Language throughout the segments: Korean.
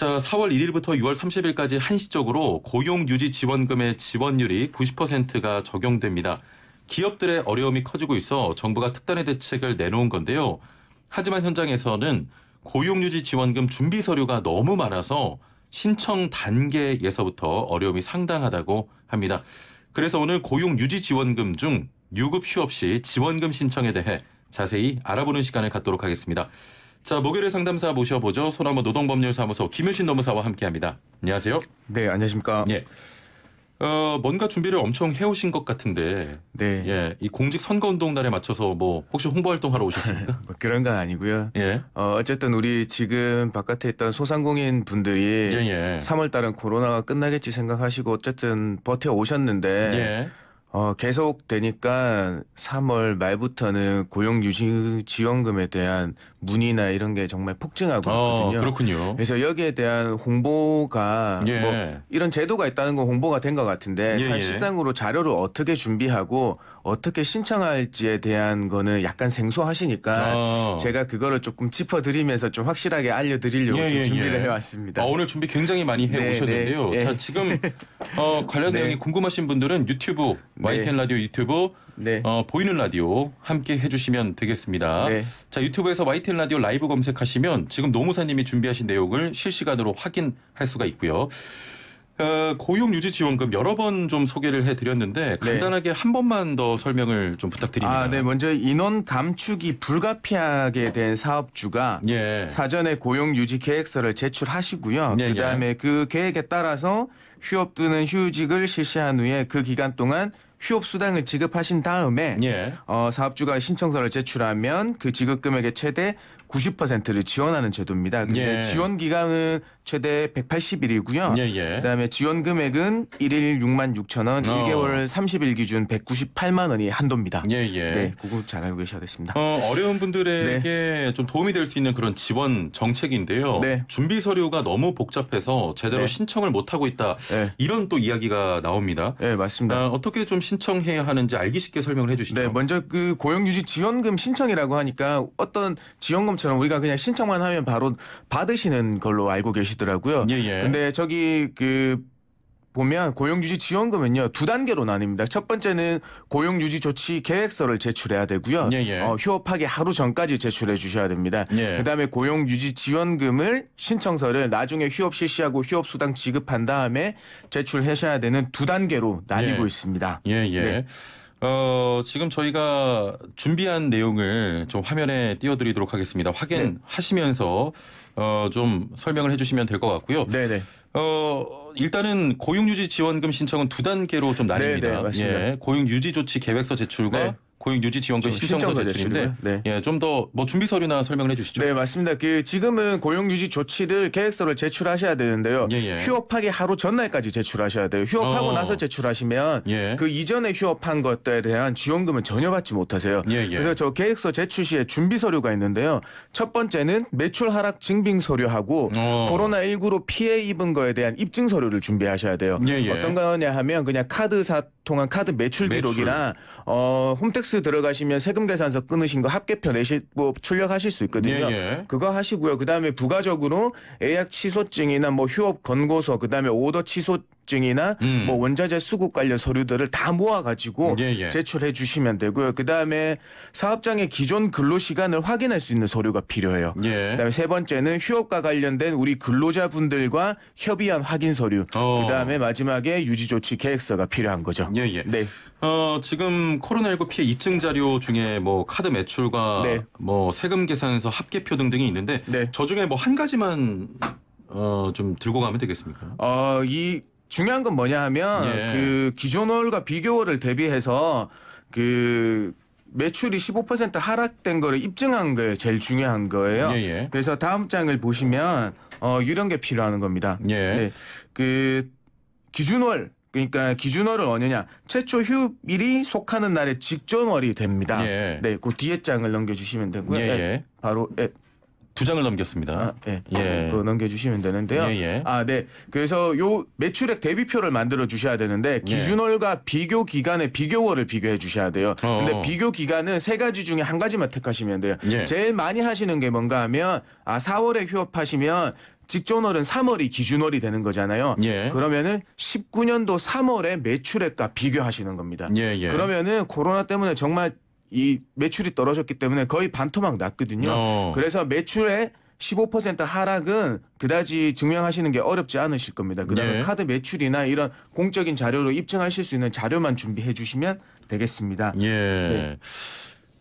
자, 4월 1일부터 6월 30일까지 한시적으로 고용유지지원금의 지원율이 90%가 적용됩니다. 기업들의 어려움이 커지고 있어 정부가 특단의 대책을 내놓은 건데요. 하지만 현장에서는 고용유지지원금 준비 서류가 너무 많아서 신청 단계에서부터 어려움이 상당하다고 합니다. 그래서 오늘 고용유지지원금 중 유급 휴업 시 지원금 신청에 대해 자세히 알아보는 시간을 갖도록 하겠습니다. 자, 목요일 상담사 모셔보죠. 소나무 노동법률사무소 김효신 노무사와 함께합니다. 안녕하세요. 네, 안녕하십니까. 예. 어, 뭔가 준비를 엄청 해오신 것 같은데. 네. 예. 이 공직 선거 운동 날에 맞춰서 뭐 혹시 홍보 활동하러 오셨습니까? 뭐 그런 건 아니고요. 예. 어, 어쨌든 우리 지금 바깥에 있던 소상공인 분들이 예, 예. 3월 달은 코로나가 끝나겠지 생각하시고 어쨌든 버텨 오셨는데 예. 어, 계속 되니까 3월 말부터는 고용유지지원금에 대한 문의나 이런 게 정말 폭증하고 아, 있거든요. 어, 그렇군요. 그래서 여기에 대한 홍보가 뭐 예. 뭐 이런 제도가 있다는 건 홍보가 된 것 같은데 예, 예, 사실상으로 자료를 어떻게 준비하고 어떻게 신청할지에 대한 거는 약간 생소하시니까 어. 제가 그거를 조금 짚어드리면서 좀 확실하게 알려드리려고 예, 좀 예, 예. 준비를 해왔습니다. 아, 오늘 준비 굉장히 많이 해오셨는데요. 네, 네, 자 네. 지금 어, 관련 네. 내용이 궁금하신 분들은 유튜브 네. YTN 라디오 유튜브 네. 어, 보이는 라디오 함께 해주시면 되겠습니다. 네. 자 유튜브에서 YTN 라디오 라이브 검색하시면 지금 노무사님이 준비하신 내용을 실시간으로 확인할 수가 있고요. 어, 고용 유지 지원금 여러 번 좀 소개를 해드렸는데 네. 간단하게 한 번만 더 설명을 좀 부탁드립니다. 아, 네. 먼저 인원 감축이 불가피하게 된 사업주가 예. 사전에 고용 유지 계획서를 제출하시고요. 네, 예, 그다음에 예. 그 계획에 따라서 휴업 또는 휴직을 실시한 후에 그 기간 동안 휴업 수당을 지급하신 다음에 예. 어, 사업주가 신청서를 제출하면 그 지급 금액의 최대 90%를 지원하는 제도입니다. 근데 예. 지원 기간은 최대 180일이고요. 예, 예. 그다음에 지원 금액은 1일 6만 6천 원, 어. 1개월 30일 기준 198만 원이 한도입니다. 예, 예. 네, 그거 잘 알고 계셔야 되습니다 어, 려운 분들에게 네. 좀 도움이 될 수 있는 그런 지원 정책인데요. 네. 준비 서류가 너무 복잡해서 제대로 네. 신청을 못 하고 있다. 네. 이런 또 이야기가 나옵니다. 네, 맞습니다. 아, 어, 떻게좀 신청해야 하는지 알기 쉽게 설명을 해 주시죠. 네, 먼저 그 고용유지 지원금 신청이라고 하니까 어떤 지원금 일처럼 우리가 그냥 신청만 하면 바로 받으시는 걸로 알고 계시더라고요. 예, 예. 근데 저기 그 보면 고용유지 지원금은요 두 단계로 나뉩니다. 첫 번째는 고용유지 조치 계획서를 제출해야 되고요. 예, 예. 어, 휴업하기 하루 전까지 제출해 주셔야 됩니다. 예. 그다음에 고용유지 지원금을 신청서를 나중에 휴업 실시하고 휴업 수당 지급한 다음에 제출하셔야 되는 두 단계로 나뉘고 예. 있습니다. 예예. 예. 네. 어, 지금 저희가 준비한 내용을 좀 화면에 띄워드리도록 하겠습니다. 확인하시면서 네. 어, 좀 설명을 해주시면 될 것 같고요. 네네. 네. 어, 일단은 고용유지 지원금 신청은 두 단계로 좀 네, 나뉩니다. 네네, 맞습니다. 예, 고용유지 조치 계획서 제출과 네. 고용유지지원금 신청서 제출인데 네. 예, 좀 더 뭐 준비 서류나 설명을 해주시죠. 네 맞습니다. 그 지금은 고용유지 조치를 계획서를 제출하셔야 되는데요. 예, 예. 휴업하기 하루 전날까지 제출하셔야 돼요. 휴업하고 어. 나서 제출하시면 예. 그 이전에 휴업한 것에 대한 지원금은 전혀 받지 못하세요. 예, 예. 그래서 저 계획서 제출 시에 준비 서류가 있는데요. 첫 번째는 매출 하락 증빙 서류하고 어. 코로나 19로 피해 입은 거에 대한 입증 서류를 준비하셔야 돼요. 예, 예. 어떤 거냐 하면 그냥 카드 사 통한 카드 매출, 기록이나 어, 홈택스 홈택스 들어가시면 세금 계산서 끊으신 거 합계표 내실 뭐 출력하실 수 있거든요. 예, 예. 그거 하시고요. 그다음에 부가적으로 예약 취소증이나 뭐 휴업 권고서 그다음에 오더 취소 증이나 음. 뭐 원자재 수급 관련 서류들을 다 모아가지고 예, 예. 제출해 주시면 되고요. 그 다음에 사업장의 기존 근로 시간을 확인할 수 있는 서류가 필요해요. 예. 그다음에 세 번째는 휴업과 관련된 우리 근로자분들과 협의한 확인 서류. 어. 그다음에 마지막에 유지 조치 계획서가 필요한 거죠. 예, 예. 네. 어, 지금 코로나19 피해 입증 자료 중에 뭐 카드 매출과 네. 뭐 세금 계산서 합계표 등등이 있는데 네. 저 중에 뭐 한 가지만 어, 좀 들고 가면 되겠습니까? 어, 이 중요한 건 뭐냐 하면 예. 그 기존 월과 비교월을 대비해서 그 매출이 15% 하락된 거를 입증한 게 제일 중요한 거예요. 예예. 예. 그래서 다음 장을 보시면 어 이런 게 필요하는 겁니다. 예. 네. 그 기준월 그러니까 기준월은 어느냐 최초 휴일이 속하는 날의 직전월이 됩니다. 예. 네, 그 뒤에 장을 넘겨주시면 되고요. 예, 네, 예. 바로 네. 두 장을 넘겼습니다. 아, 예, 예. 그 넘겨주시면 되는데요. 예, 예. 아, 네. 그래서 요 매출액 대비표를 만들어 주셔야 되는데 예. 기준월과 비교 기간의 비교월을 비교해 주셔야 돼요. 어어. 근데 비교 기간은 세 가지 중에 한 가지만 택하시면 돼요. 예. 제일 많이 하시는 게 뭔가 하면 아 4월에 휴업하시면 직전월은 3월이 기준월이 되는 거잖아요. 예. 그러면은 19년도 3월에 매출액과 비교하시는 겁니다. 예, 예. 그러면은 코로나 때문에 정말 이 매출이 떨어졌기 때문에 거의 반토막 났거든요. 어. 그래서 매출의 15% 하락은 그다지 증명하시는 게 어렵지 않으실 겁니다. 그다음에 예. 카드 매출이나 이런 공적인 자료로 입증하실 수 있는 자료만 준비해 주시면 되겠습니다. 예. 네.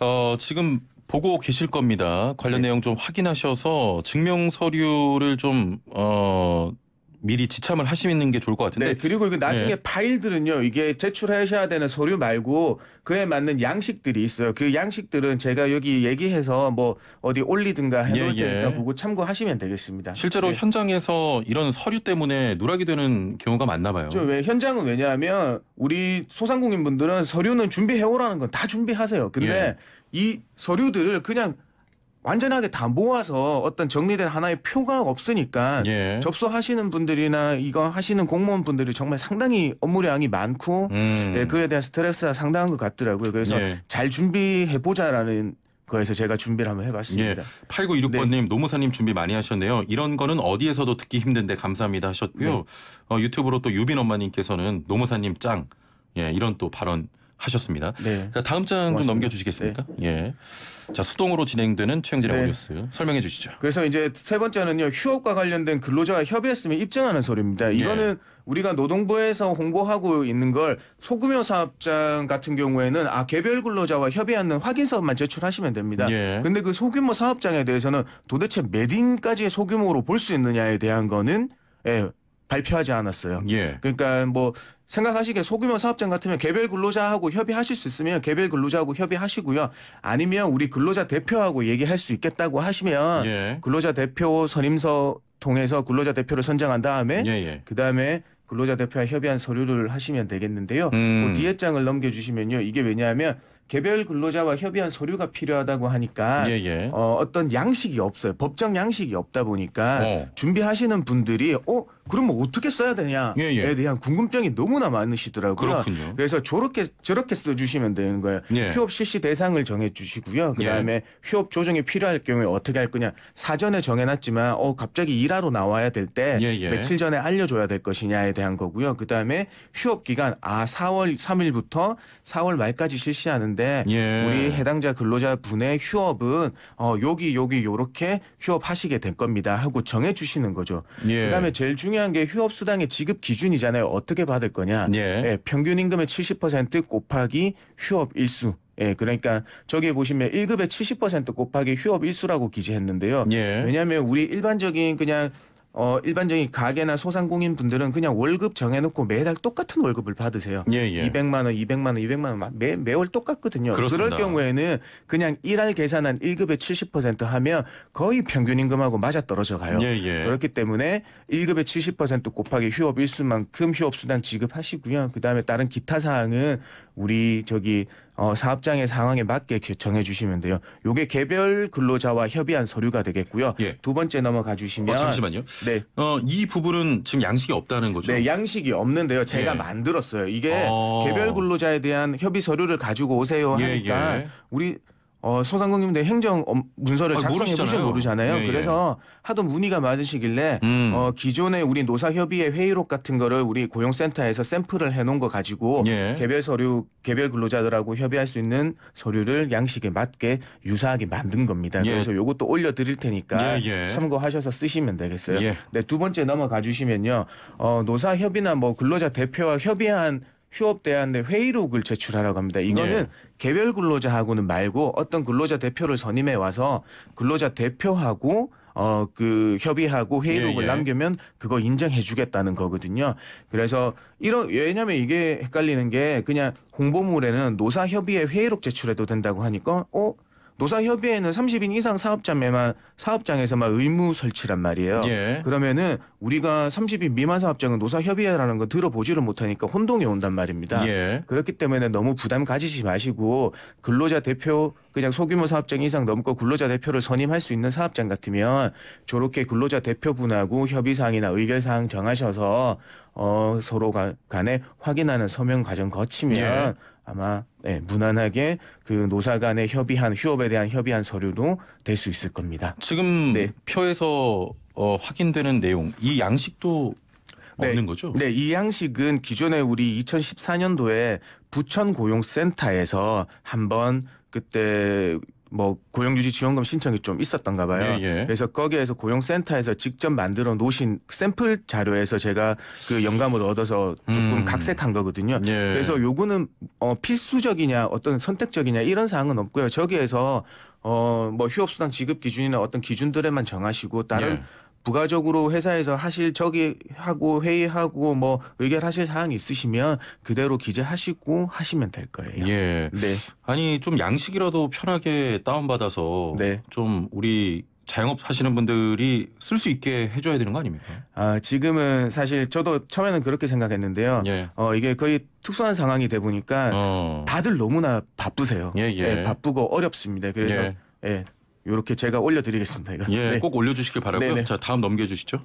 어, 지금 보고 계실 겁니다. 관련 네. 내용 좀 확인하셔서 증명 서류를 좀 어, 미리 지참을 하시는 게 좋을 것 같은데. 네, 그리고 이거 나중에 네. 파일들은요. 이게 제출하셔야 되는 서류 말고 그에 맞는 양식들이 있어요. 그 양식들은 제가 여기 얘기해서 뭐 어디 올리든가 예, 해놓을 예, 예. 테니까 보고 참고하시면 되겠습니다. 실제로 네. 현장에서 이런 서류 때문에 누락이 되는 경우가 많나 봐요. 그렇죠. 왜 현장은 왜냐하면 우리 소상공인분들은 서류는 준비해 오라는 건 다 준비하세요. 근데 예. 이 서류들을 그냥 완전하게 다 모아서 어떤 정리된 하나의 표가 없으니까 예. 접수하시는 분들이나 이거 하시는 공무원분들이 정말 상당히 업무량이 많고 음. 예, 그에 대한 스트레스가 상당한 것 같더라고요. 그래서 예. 잘 준비해 보자라는 거에서 제가 준비를 한번 해봤습니다. 예. 8916번님 네. 노무사님 준비 많이 하셨네요. 이런 거는 어디에서도 듣기 힘든데 감사합니다 하셨고요. 네. 어, 유튜브로 또 유빈 엄마님께서는 노무사님 짱. 예, 이런 또 발언 하셨습니다. 네. 자, 다음 장 좀 넘겨주시겠습니까? 네. 예. 자 수동으로 진행되는 최영진의 뉴스 네. 설명해 주시죠. 그래서 이제 세 번째는요 휴업과 관련된 근로자와 협의했음을 입증하는 서류입니다. 예. 이거는 예. 우리가 노동부에서 홍보하고 있는 걸 소규모 사업장 같은 경우에는 아 개별 근로자와 협의하는 확인서만 제출하시면 됩니다. 예. 근데 그 소규모 사업장에 대해서는 도대체 매딘까지 소규모로 볼 수 있느냐에 대한 거는 예, 발표하지 않았어요. 예. 그러니까 뭐 생각하시기에 소규모 사업장 같으면 개별 근로자하고 협의하실 수 있으면 개별 근로자하고 협의하시고요. 아니면 우리 근로자 대표하고 얘기할 수 있겠다고 하시면 예. 근로자 대표 선임서 통해서 근로자 대표를 선정한 다음에 예예. 예. 그다음에 근로자 대표와 협의한 서류를 하시면 되겠는데요. 음. 그 뭐 뒤에 장을 넘겨주시면요. 이게 왜냐하면 개별 근로자와 협의한 서류가 필요하다고 하니까 예예. 예. 어, 어떤 양식이 없어요. 법정 양식이 없다 보니까 어. 준비하시는 분들이 어 그럼 뭐 어떻게 써야 되냐에 예, 예. 대한 궁금증이 너무나 많으시더라고요. 그렇군요. 그래서 저렇게 저렇게 써주시면 되는 거예요. 예. 휴업 실시 대상을 정해주시고요. 예. 그다음에 예. 휴업 조정이 필요할 경우에 어떻게 할 거냐 사전에 정해놨지만 어 갑자기 일하러 나와야 될때 예, 예. 며칠 전에 알려줘야 될 것이냐에 대한 거고요. 그다음에 휴업 기간 아 4월 3일부터 4월 말까지 실시하는데 우리 해당자 근로자 분의 휴업은 어 여기 여기 요렇게 휴업하시게 될 겁니다 하고 정해주시는 거죠. 그다음에 제일 중요 중요한 게 휴업 수당의 지급 기준이잖아요. 어떻게 받을 거냐? 예. 예, 평균 임금의 70% 곱하기 휴업 일수 예, 그러니까 저기에 보시면 1급의 70% 곱하기 휴업 일수라고 기재했는데요. 예. 왜냐하면 우리 일반적인 그냥 어, 일반적인 가게나 소상공인 분들은 그냥 월급 정해놓고 매달 똑같은 월급을 받으세요. 예, 예. 200만 원, 200만 원, 200만 원 매, 매월 똑같거든요. 그렇습니다. 그럴 경우에는 그냥 일할 계산한 1급의 70% 하면 거의 평균 임금하고 맞아떨어져 가요. 예, 예. 그렇기 때문에 1급의 70% 곱하기 휴업 일수만큼 휴업 수당 지급하시고요. 그다음에 다른 기타 사항은 우리 저기 어, 사업장의 상황에 맞게 정해 주시면 돼요. 요게 개별 근로자와 협의한 서류가 되겠고요. 예. 두 번째 넘어가 주시면 어, 잠시만요. 네. 어, 이 부분은 지금 양식이 없다는 거죠? 네, 양식이 없는데요. 제가 예. 만들었어요. 이게 어... 개별 근로자에 대한 협의 서류를 가지고 오세요 예, 하니까 예, 우리 어, 소상공인대 행정 어, 문서를 작성해 보시 면 모르잖아요. 예, 예, 그래서 하도 문의가 많으시길래 음. 어, 기존에 우리 노사협의회 회의록 같은 거를 우리 고용센터에서 샘플을 해놓은 거 가지고 예. 개별 서류 개별 근로자들하고 협의할 수 있는 서류를 양식에 맞게 유사하게 만든 겁니다. 예. 그래서 요것도 올려드릴 테니까 예, 참고하셔서 쓰시면 되겠어요. 네, 두 번째 넘어가 주시면요. 어, 노사협의나 뭐 근로자 대표와 협의한 휴업 대안의 회의록을 제출하라고 합니다. 이거는 예. 개별 근로자하고는 말고 어떤 근로자 대표를 선임해 와서 근로자 대표하고 어그 협의하고 회의록을 예, 예. 남기면 그거 인정해 주겠다는 거거든요. 그래서 이런 왜냐면 하 이게 헷갈리는 게 그냥 공보물에는 노사 협의회 회의록 제출해도 된다고 하니까 어 노사협의회는 30인 이상 사업장에만 사업장에서만 의무 설치란 말이에요. 예. 그러면은 우리가 30인 미만 사업장은 노사협의회라는 거 들어보지를 못하니까 혼동이 온단 말입니다. 예. 그렇기 때문에 너무 부담 가지지 마시고 근로자 대표 그냥 소규모 사업장 이상 넘고 근로자 대표를 선임할 수 있는 사업장 같으면 저렇게 근로자 대표분하고 협의사항이나 의결사항 정하셔서 어, 서로 간에 확인하는 서명 과정 거치면 예. 아마 네, 무난하게 그 노사 간에 협의한 휴업에 대한 협의한 서류로 될 수 있을 겁니다. 지금 네. 표에서 어, 확인되는 내용 이 양식도 네. 없는 거죠? 네, 이 양식은 기존에 우리 2014년도에 부천 고용센터에서 한번 그때 뭐 고용유지 지원금 신청이 좀 있었던가 봐요. 예, 예. 그래서 거기에서 고용센터에서 직접 만들어 놓으신 샘플 자료에서 제가 그 영감을 얻어서 조금 음. 각색한 거거든요. 예. 그래서 요거는 어 필수적이냐 어떤 선택적이냐 이런 사항은 없고요. 저기에서 어 뭐 휴업수당 지급 기준이나 어떤 기준들에만 정하시고 다른 예. 부가적으로 회사에서 하실 저기 하고 회의하고 뭐 의결하실 사항 있으시면 그대로 기재하시고 하시면 될 거예요. 예. 네. 아니 좀 양식이라도 편하게 다운받아서 네. 좀 우리 자영업 하시는 분들이 쓸 수 있게 해줘야 되는 거 아닙니까? 아 지금은 사실 저도 처음에는 그렇게 생각했는데요. 예. 어 이게 거의 특수한 상황이 돼 보니까 어. 다들 너무나 바쁘세요. 예, 예. 네, 바쁘고 어렵습니다. 그래서 예. 예, 이렇게 제가 올려드리겠습니다. 이거. 예, 네. 꼭 올려주시길 바라고요. 네네. 자, 다음 넘겨주시죠.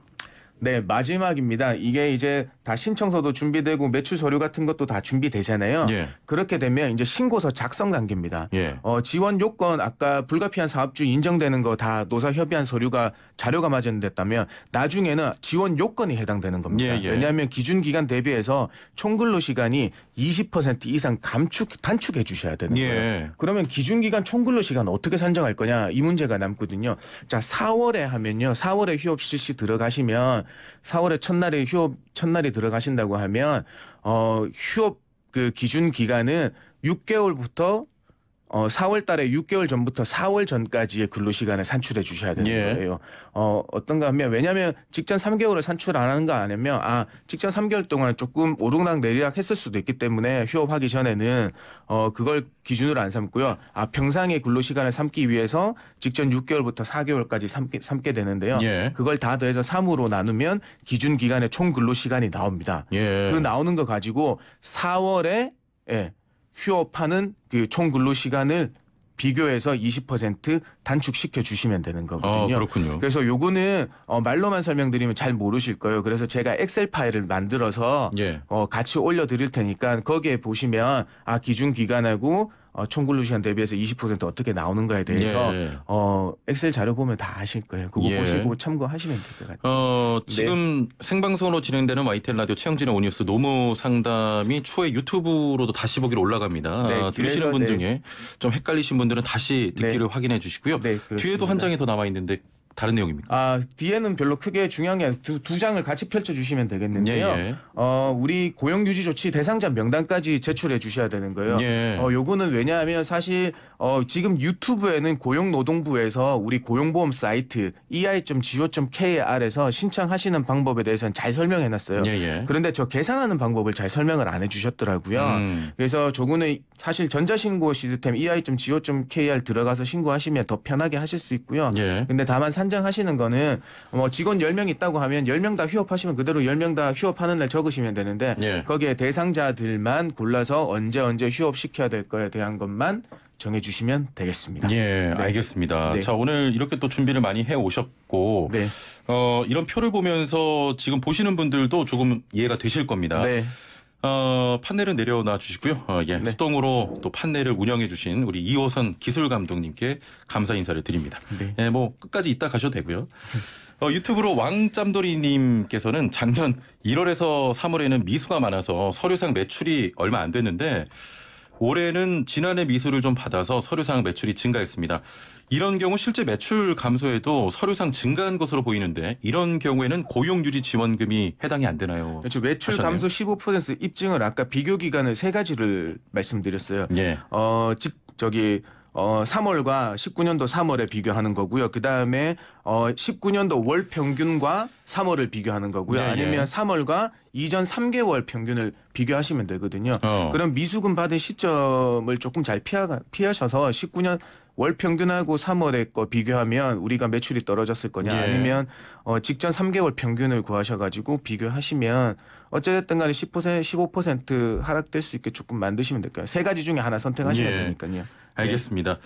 네, 마지막입니다. 이게 이제 다 신청서도 준비되고 매출 서류 같은 것도 다 준비되잖아요. 예. 그렇게 되면 이제 신고서 작성 단계입니다. 예. 어, 지원 요건 아까 불가피한 사업주 인정되는 거 다 노사 협의한 서류가 자료가 마련됐다면 나중에는 지원 요건이 해당되는 겁니다. 예, 예. 왜냐하면 기준 기간 대비해서 총 근로 시간이 20% 이상 감축 단축해 주셔야 되는 예. 거예요. 예. 그러면 기준 기간 총근로 시간 어떻게 산정할 거냐 이 문제가 남거든요. 자, 4월에 하면요. 4월에 휴업 실시 들어가시면 4월에 첫날에 휴업 첫날에 들어가신다고 하면 어 휴업 그 기준 기간은 6개월부터 어, 4월 달에 6개월 전부터 4월 전까지의 근로 시간을 산출해 주셔야 되는 예. 거예요. 어, 어떤가 하면 왜냐하면 직전 3개월을 산출 안 하는 거 아니면 아 직전 3개월 동안 조금 오르락 내리락 했을 수도 있기 때문에 휴업하기 전에는 어, 그걸 기준으로 안 삼고요. 아 평상의 근로 시간을 삼기 위해서 직전 6개월부터 4개월까지 삼게, 삼게 되는데요. 예. 그걸 다 더해서 3으로 나누면 기준 기간의 총 근로 시간이 나옵니다. 예. 그 나오는 거 가지고 4월에 예. 휴업하는 그 총 근로 시간을 비교해서 20% 단축시켜 주시면 되는 아, 거거든요. 아, 그렇군요. 그래서 요거는 어, 말로만 설명드리면 잘 모르실 거예요. 그래서 제가 엑셀 파일을 만들어서 예. 어, 같이 올려 드릴 테니까 거기에 보시면 아 기준 기간하고 어, 총글루시안 대비해서 20% 어떻게 나오는 거에 대해서 예, 예. 어, 엑셀 자료 보면 다 아실 거예요. 그거 예. 보시고 참고하시면 될 것 같아요. 어, 지금 네. 생방송으로 진행되는 YTN 라디오 최영진의 오뉴스 노무 상담이 추후에 유튜브로도 다시 보기로 올라갑니다. 네, 들으시는 분 네. 중에 좀 헷갈리신 분들은 다시 듣기를 네. 확인해 주시고요. 있고요. 네, 뒤에도 한 장이 더 남아 있는데 다른 내용입니까? 아 뒤에는 별로 크게 중요한 게두두 장을 같이 펼쳐 주시면 되겠는데요. 예, 예. 어 우리 고용유지 조치 대상자 명단까지 제출해 주셔야 되는 거예요. 예. 어 요거는 왜냐하면 사실 어 지금 유튜브에는 고용노동부에서 우리 고용보험 사이트 ei.go.kr에서 신청하시는 방법에 대해서는 잘 설명해 놨어요. 예, 예. 그런데 저 계산하는 방법을 잘 설명을 안 해 주셨더라고요. 음. 그래서 조금은 사실 전자신고 시스템 ei.go.kr 들어가서 신고하시면 더 편하게 하실 수 있고요. 예. 근데 다만 산정하시는 거는 뭐 직원 10명 있다고 하면 10명 다 휴업하시면 그대로 10명 다 휴업하는 날 적으시면 되는데 예. 거기에 대상자들만 골라서 언제 언제 휴업시켜야 될 거에 대한 것만 정해주시면 되겠습니다. 예, 네. 알겠습니다. 네. 자, 오늘 이렇게 또 준비를 많이 해 오셨고, 네. 어, 이런 표를 보면서 지금 보시는 분들도 조금 이해가 되실 겁니다. 네. 어, 판넬을 내려놔 주시고요. 어, 예, 네. 수동으로 또 판넬을 운영해 주신 우리 이호선 기술 감독님께 감사 인사를 드립니다. 네. 예, 뭐 끝까지 이따 가셔도 되고요. 어, 유튜브로 왕짬돌이님께서는 작년 1월에서 3월에는 미수가 많아서 서류상 매출이 얼마 안 됐는데 올해는 지난해 미수를 좀 받아서 서류상 매출이 증가했습니다. 이런 경우 실제 매출 감소에도 서류상 증가한 것으로 보이는데 이런 경우에는 고용유지 지원금이 해당이 안 되나요? 그렇죠. 매출 하셨네요. 감소 15% 입증을 아까 비교 기간을 세 가지를 말씀드렸어요. 예. 어, 즉 저기 어 3월과 19년도 3월에 비교하는 거고요. 그 다음에 어 19년도 월 평균과 3월을 비교하는 거고요. 네, 아니면 예. 3월과 이전 3개월 평균을 비교하시면 되거든요. 어. 그럼 미수금 받은 시점을 조금 잘 피하, 피하셔서 19년 월 평균하고 3월에 거 비교하면 우리가 매출이 떨어졌을 거냐 예. 아니면 어, 직전 3개월 평균을 구하셔가지고 비교하시면 어쨌든 간에 10% 15% 하락될 수 있게 조금 만드시면 될까요? 세 가지 중에 하나 선택하시면 예. 되니까요. 예. 알겠습니다.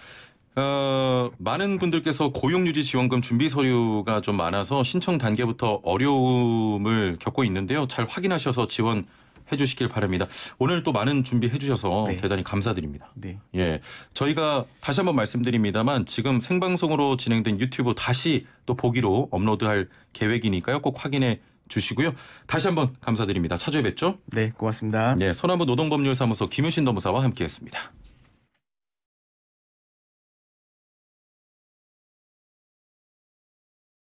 어, 많은 분들께서 고용유지 지원금 준비 서류가 좀 많아서 신청 단계부터 어려움을 겪고 있는데요. 잘 확인하셔서 지원 해주시길 바랍니다. 오늘 또 많은 준비해 주셔서 네. 대단히 감사드립니다. 네. 예, 저희가 다시 한번 말씀드립니다만 지금 생방송으로 진행된 유튜브 다시 또 보기로 업로드할 계획이니까요. 꼭 확인해 주시고요. 다시 한번 감사드립니다. 찾아뵙죠. 네, 고맙습니다. 네, 예, 소나무 노동법률사무소 김효신 노무사와 함께했습니다.